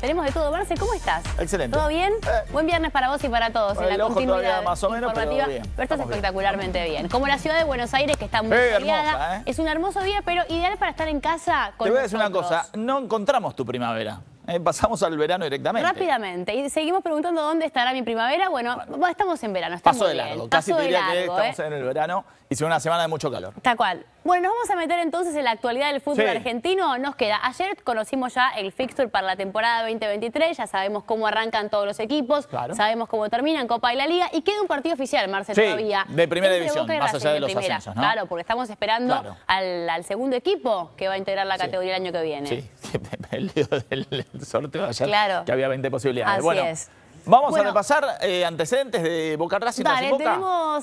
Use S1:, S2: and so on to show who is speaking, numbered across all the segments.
S1: Tenemos de todo. Marce, ¿cómo estás? Excelente. ¿Todo bien? Eh. Buen viernes para vos y para todos. el ojo más o menos, Pero, bien. estás espectacularmente bien. Como la ciudad de Buenos Aires, que está muy eh, eh, Es un hermoso día, pero ideal para estar en casa con Te voy a decir una cosa.
S2: No encontramos tu primavera. Eh, pasamos al verano directamente. Rápidamente.
S1: Y seguimos preguntando dónde estará mi primavera. Bueno, estamos en verano. paso de largo. Casi diría que estamos ¿eh?
S2: en el verano y será una semana de mucho calor.
S1: Tal cual. Bueno, nos vamos a meter entonces en la actualidad del fútbol argentino. Nos queda. Ayer conocimos ya el fixture para la temporada 2023. Ya sabemos cómo arrancan todos los equipos. Sabemos cómo terminan Copa y la Liga. Y queda un partido oficial, Marcelo, sí, de primera división, más allá de los Claro, porque estamos esperando al, segundo equipo que va a integrar la categoría el año que viene. Sí
S2: el del sorteo ayer, que había 20 posibilidades. Así bueno, es. vamos a repasar eh, antecedentes de Boca Racing. Dale, tenemos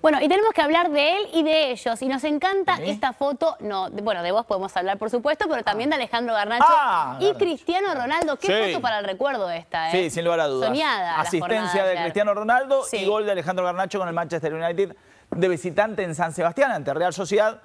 S1: Bueno, y tenemos que hablar de él y de ellos. Y nos encanta esta foto, no, bueno, de vos podemos hablar, por supuesto, pero también de Alejandro Garnacho ah, y Cristiano Ronaldo. Qué foto para el recuerdo esta, ¿eh? Sí, sin lugar a dudas. Soñada. Asistencia de, Cristiano
S2: Ronaldo y gol de Alejandro Garnacho con el Manchester United de visitante en San Sebastián ante Real Sociedad.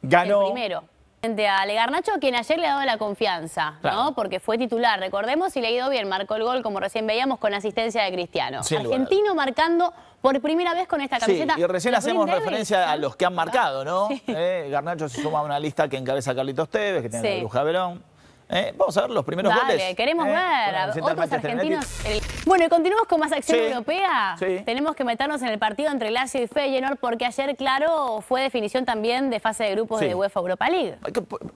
S2: Ganó. primero
S1: a Garnacho, quien ayer le ha dado la confianza, ¿no? Porque fue titular, recordemos, y le ha ido bien, marcó el gol, como recién veíamos, con asistencia de Cristiano. Argentino marcando por primera vez con esta camiseta. Sí, y recién hacemos referencia
S2: a los que han marcado, ¿no? Eh, Garnacho se suma a una lista que encabeza Carlitos Tevez, que tiene a Luz eh, vamos a ver los primeros Dale, queremos
S1: eh, ver otros argentinos... Bueno, y continuamos con más acción europea. Tenemos que meternos en el partido entre Lazio y Feyenoord porque ayer, claro, fue definición también de fase de grupos de UEFA
S2: Europa League.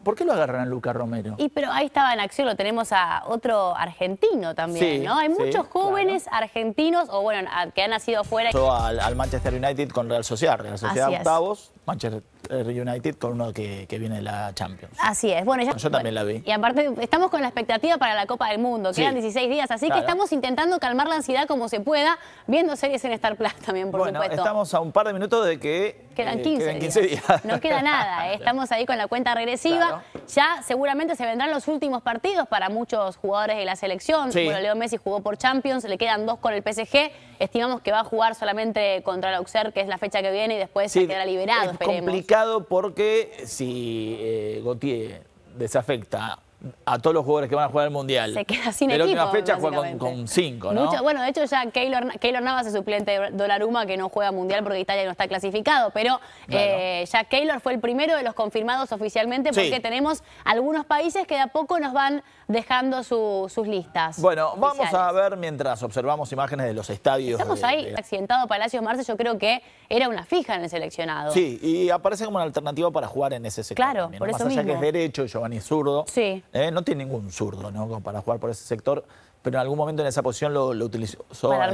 S2: ¿Por qué lo agarran a Luca Romero?
S1: Y pero ahí estaba en acción, lo tenemos a otro argentino también, ¿no? Hay muchos jóvenes argentinos, o bueno, que han nacido afuera.
S2: Al, al, Manchester United con Real Sociedad. Real Sociedad octavos, Manchester United con uno que, viene de la Champions.
S1: Así es. Bueno, Yo también la vi. Y aparte, estamos con la expectativa para la Copa del Mundo. Quedan 16 días, así que estamos intentando calmar la ansiedad como se pueda, viendo series en Star Plus también, por bueno, Estamos
S2: a un par de minutos de que Quedan 15, eh, días. No
S1: queda nada, estamos ahí con la cuenta regresiva. Ya seguramente se vendrán los últimos partidos para muchos jugadores de la selección. Bueno, Leo Messi jugó por Champions, le quedan dos con el PSG. Estimamos que va a jugar solamente contra el Auxerre, que es la fecha que viene, y después se quedará liberado, es complicado
S2: porque si eh, Gautier eh, desafecta a todos los jugadores que van a jugar el Mundial. Se queda sin Pero equipo, la fecha fue con, cinco, ¿no?
S1: bueno, de hecho ya Keylor, Keylor Navas es suplente de Dolaruma, que no juega Mundial porque Italia no está clasificado, pero eh, ya Keylor fue el primero de los confirmados oficialmente porque tenemos algunos países que de a poco nos van dejando sus listas. Bueno, vamos a
S2: ver mientras observamos imágenes de los estadios. Estamos ahí,
S1: accidentado Palacio Marce, yo creo que era una fija en el seleccionado. Sí,
S2: y aparece como una alternativa para jugar en ese sector. Claro, por que es derecho, Giovanni Zurdo. Sí. ¿eh? no tiene ningún zurdo ¿no? para jugar por ese sector, pero en algún momento en esa posición lo, utilizó para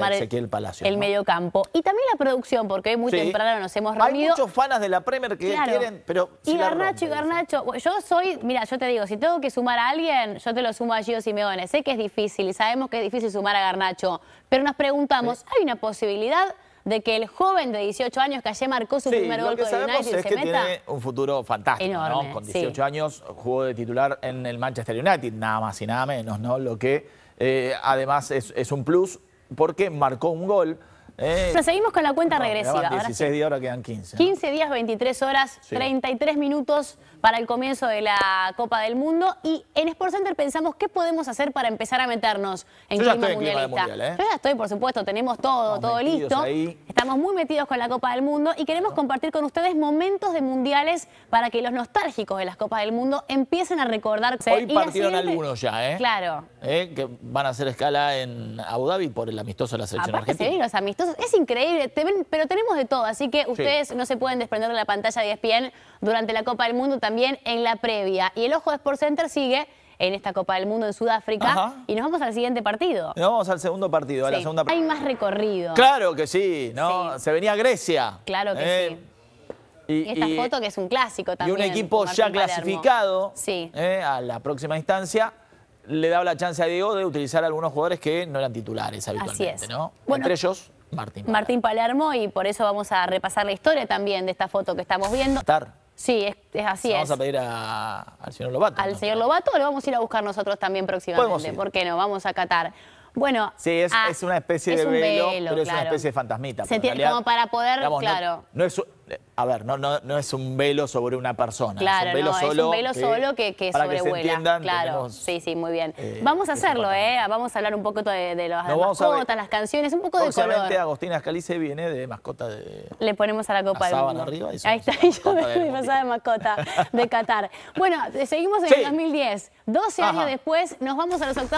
S2: Palacio. Eh, el
S1: medio campo. Y también la producción, porque muy temprano nos hemos reunido. Hay muchos
S2: fanas de la Premier que quieren, pero. Y
S1: Garnacho, y Garnacho. Yo soy, mira, yo te digo, si tengo que sumar a alguien, yo te lo sumo a Gio Simeone. Sé que es difícil y sabemos que es difícil sumar a Garnacho, pero nos preguntamos, ¿hay una posibilidad? de que el joven de 18 años que ayer marcó su primer gol con el United es que Tiene
S2: un futuro fantástico, ¿no? Con 18 años jugó de titular en el Manchester United, nada más y nada menos, ¿no? Lo que eh, además es, es un plus porque marcó un gol. Eh, seguimos
S1: con la cuenta regresiva. Ahora días,
S2: ahora quedan 15. 15
S1: días, 23 horas, 33 minutos para el comienzo de la Copa del Mundo. Y en Sport Center pensamos qué podemos hacer para empezar a meternos en clima mundialista. Mundial, ¿eh? ya estoy, por supuesto, tenemos todo, todo listo estamos muy metidos con la Copa del Mundo y queremos compartir con ustedes momentos de mundiales para que los nostálgicos de las Copas del Mundo empiecen a recordar Hoy partieron
S2: algunos ya, ¿eh? Claro. ¿Eh? Que van a hacer escala en Abu Dhabi por el amistoso de la selección argentina.
S1: Sí, los amistosos. Es increíble, pero tenemos de todo, así que ustedes no se pueden desprender de la pantalla de ESPN durante la Copa del Mundo, también en la previa. Y el Ojo de Sport Center sigue en esta Copa del Mundo en Sudáfrica. Y nos vamos al siguiente partido.
S2: Nos vamos al segundo partido, a la segunda Hay
S1: más recorrido.
S2: Claro que sí, ¿no? Se venía Grecia. Claro que eh, sí. Y, esta foto
S1: que es un clásico también. Y un equipo ya clasificado
S2: eh, a la próxima instancia le da la chance a Diego de utilizar algunos jugadores que no eran titulares habitualmente, Entre ellos, Martín Martín
S1: Palermo y por eso vamos a repasar la historia también de esta foto que estamos viendo. Sí, es, es así. Vamos a
S2: pedir al señor Lobato. Al señor
S1: Lobato lo vamos a ir a buscar nosotros también próximamente. ¿Por qué no? Vamos a Catar. Bueno, sí, es, ah, una especie de velo, pero es una especie de
S2: fantasmita. Se entiende como
S1: para poder, claro.
S2: no es, a ver, no, no, no es un velo sobre una persona. Claro, es un velo solo, que, solo para sobrevuela. Que se entiendan, claro, sí,
S1: sí, muy bien. Eh, vamos a hacerlo, ¿eh? Vamos a hablar un poco de, las mascotas, las canciones, un poco de color. Obviamente
S2: Agostina Scalice viene de mascota de...
S1: Le ponemos a la copa de arriba Ahí está, yo me pasada de mascota de Qatar. Bueno, seguimos en el 2010. 12 años después nos vamos a los octavos.